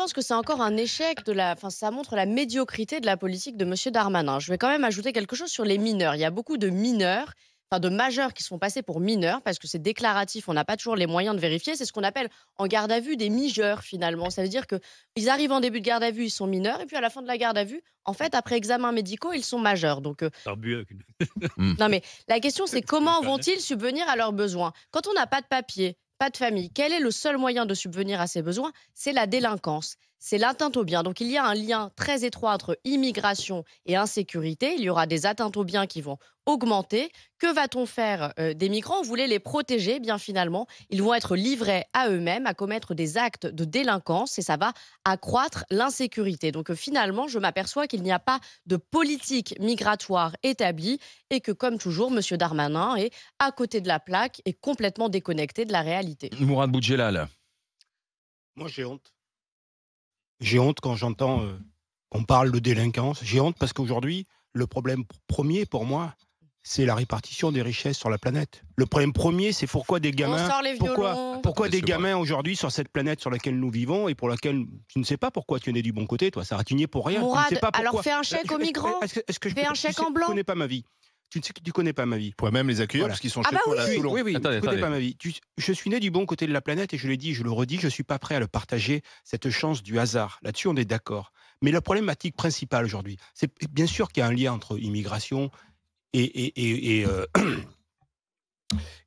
Je pense que c'est encore un échec de la. Enfin, ça montre la médiocrité de la politique de M. Darmanin. Je vais quand même ajouter quelque chose sur les mineurs. Il y a beaucoup de mineurs. Enfin, de majeurs qui sont passés pour mineurs, parce que c'est déclaratif, on n'a pas toujours les moyens de vérifier. C'est ce qu'on appelle en garde à vue des mineurs finalement. Ça veut dire que qu'ils arrivent en début de garde à vue, ils sont mineurs, et puis à la fin de la garde à vue, en fait, après examen médicaux, ils sont majeurs. Donc, euh, hmm. non, mais la question, c'est comment vont-ils subvenir à leurs besoins Quand on n'a pas de papier, pas de famille. Quel est le seul moyen de subvenir à ses besoins C'est la délinquance c'est l'atteinte aux biens. Donc il y a un lien très étroit entre immigration et insécurité. Il y aura des atteintes aux biens qui vont augmenter. Que va-t-on faire euh, des migrants On voulait les protéger, bien finalement. Ils vont être livrés à eux-mêmes, à commettre des actes de délinquance et ça va accroître l'insécurité. Donc euh, finalement, je m'aperçois qu'il n'y a pas de politique migratoire établie et que, comme toujours, M. Darmanin est à côté de la plaque et complètement déconnecté de la réalité. Mourad Boudjelal. Moi, j'ai honte. J'ai honte quand j'entends euh, qu'on parle de délinquance. J'ai honte parce qu'aujourd'hui, le problème premier pour moi, c'est la répartition des richesses sur la planète. Le problème premier, c'est pourquoi des gamins, pourquoi, des gamins aujourd'hui sur cette planète sur laquelle nous vivons et pour laquelle je ne sais pas pourquoi tu en es du bon côté, toi, ça tu n'y pour rien. Mourad, alors fais un chèque aux migrants. ce que, je fais un chèque en blanc. Je connais pas ma vie tu ne tu connais pas ma vie. Pourquoi même les accueillir parce qu'ils sont ah chez bah toi Oui, oui, tu connais pas ma vie. je suis né du bon côté de la planète et je l'ai dit, je le redis, je suis pas prêt à le partager cette chance du hasard. Là-dessus, on est d'accord. Mais la problématique principale aujourd'hui, c'est bien sûr qu'il y a un lien entre immigration et, et, et, euh,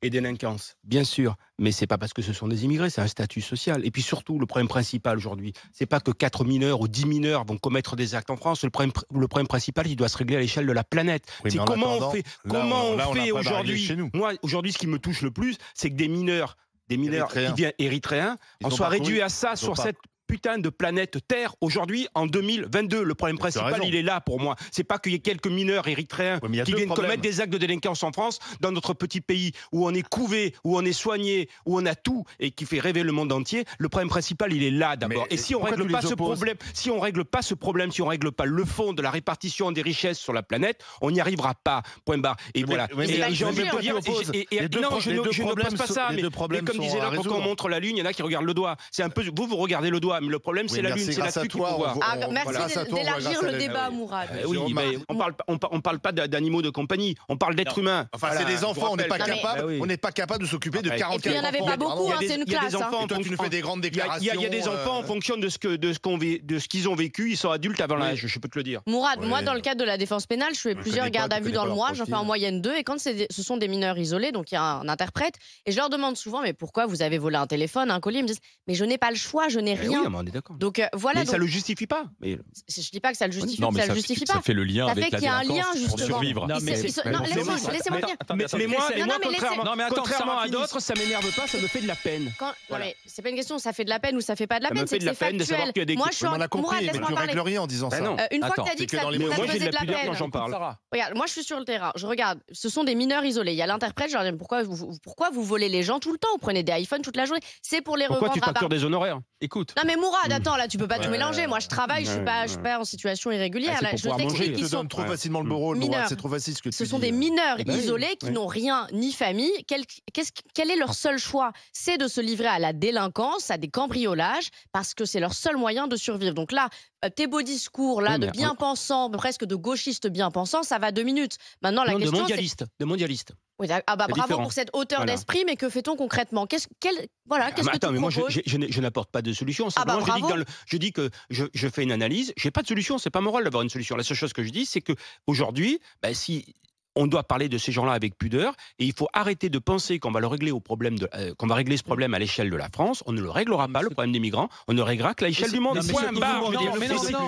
et délinquance, bien sûr, mais c'est pas parce que ce sont des immigrés, c'est un statut social. Et puis surtout, le problème principal aujourd'hui, c'est pas que quatre mineurs ou 10 mineurs vont commettre des actes en France. Le problème, le problème principal, il doit se régler à l'échelle de la planète. c'est comment on fait, comment on, aujourd'hui Moi, aujourd'hui, ce qui me touche le plus, c'est que des mineurs des mineurs érythréens. viennent érythréens en soient réduits à ça sur cette putain de planète Terre aujourd'hui en 2022. Le problème principal, il est là pour moi. C'est pas qu'il y ait quelques mineurs érythréens qui viennent commettre des actes de délinquance en France, dans notre petit pays où on est couvé, où on est soigné, où on a tout et qui fait rêver le monde entier. Le problème principal, il est là d'abord. Et si on règle pas ce problème, si on règle pas règle pas le fond de la répartition des richesses sur la planète, on n'y arrivera pas. Point barre. Et voilà. et, dire, non, je ne, pas ça. Mais, comme disait là, quand on montre la lune, il y en a qui regardent le doigt. C'est un peu, vous, vous regardez le doigt. Mais le problème, c'est la Lune, c'est la Lune ah, merci d'élargir le débat, Mourad. Ah oui, on parle, parle pas d'animaux de compagnie, on parle d'êtres humains. Enfin, c'est des enfants, on n'est pas capable, on n'est pas capable de s'occuper de 44 ah, enfants. il n'y en avait pas beaucoup, hein, c'est une classe. Hein. des grandes Il y a des enfants en euh, fonction de ce de ce qu'ils ont vécu, ils sont adultes avant l'âge, je peux te le dire. Mourad, moi, dans le cadre de la défense pénale, je fais plusieurs gardes à vue dans le mois, j'en fais en moyenne deux, et quand ce sont des mineurs isolés, donc il y a un interprète, et je leur demande souvent, mais pourquoi vous avez volé un téléphone, un colis Ils me disent, mais je n'ai pas le choix, je n'ai rien mais on est d'accord. Donc euh, voilà. donc, ça le justifie pas. Mais... Je dis pas que ça le justifie. ça, justifie pas. Ça fait le lien avec la qu'il Pour survivre. mais laissez-moi, laissez-moi dire. Mais moi, contrairement à d'autres, ça m'énerve pas, ça me fait de la peine. ce n'est c'est pas une question, ça fait de la peine ou ça fait pas de la peine. C'est de la peine de savoir qu'il Moi, je suis en compris, mais tu règles rien en disant ben ça. Euh, une fois que tu as dit que ça la peine, j'en parle. Regarde, moi, je suis sur le terrain. Je regarde. Ce sont des mineurs isolés. Il y a l'interprète. Je leur pourquoi vous pourquoi vous volez les gens tout le temps Vous prenez des iPhones toute la journée. C'est pour les revendre. Pourquoi tu factures des honoraires Écoute mais Mourad, hmm. attends, là, tu peux pas tout mélanger. Moi, je travaille, je suis pas, suis pas en situation irrégulière. Ah, là, je trop facilement le bureau. C'est trop facile ce sont des euh. mineurs eh ben isolés qui n'ont rien ni famille. Quel est leur seul choix C'est de se livrer à la délinquance, à des cambriolages, parce que c'est leur seul moyen de survivre. Donc là, euh, tes beaux discours là de bien-pensants, presque de gauchistes bien-pensants, ça va deux minutes. Maintenant, la question de mondialistes. de mondialiste. Oui, ah bah, bravo pour cette hauteur d'esprit, mais que fait-on concrètement Qu'est-ce voilà, qu'est-ce mais je, n'apporte pas de solution. Ah bah, je, dis que je, fais une analyse. je n'ai pas de solution. C'est pas moral d'avoir une solution. La seule chose que je dis, c'est que aujourd'hui, bah, si on doit parler de ces gens-là avec pudeur et il faut arrêter de penser qu'on va le régler au problème de, euh, qu'on va régler ce problème à l'échelle de la France. On ne le réglera pas le problème des migrants. On ne réglera que l'échelle du monde. Point barre.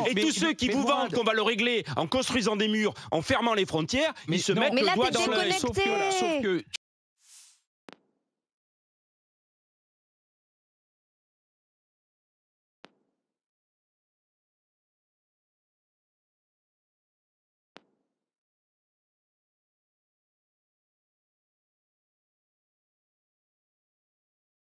Et tous ceux qui vous vendent qu'on va le régler en construisant des murs, en fermant les frontières, ils se mettent le doigt dans l'œil.